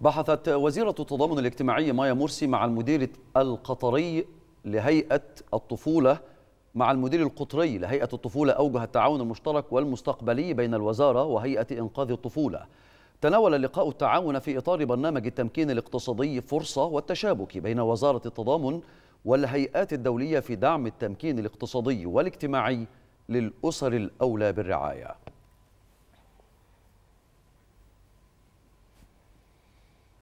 بحثت وزيرة التضامن الاجتماعي مايا مرسي مع المدير القطري لهيئة الطفولة مع المدير القطري لهيئة الطفولة أوجه التعاون المشترك والمستقبلي بين الوزارة وهيئة إنقاذ الطفولة تناول اللقاء التعاون في إطار برنامج التمكين الاقتصادي فرصة والتشابك بين وزارة التضامن والهيئات الدولية في دعم التمكين الاقتصادي والاجتماعي للأسر الأولى بالرعاية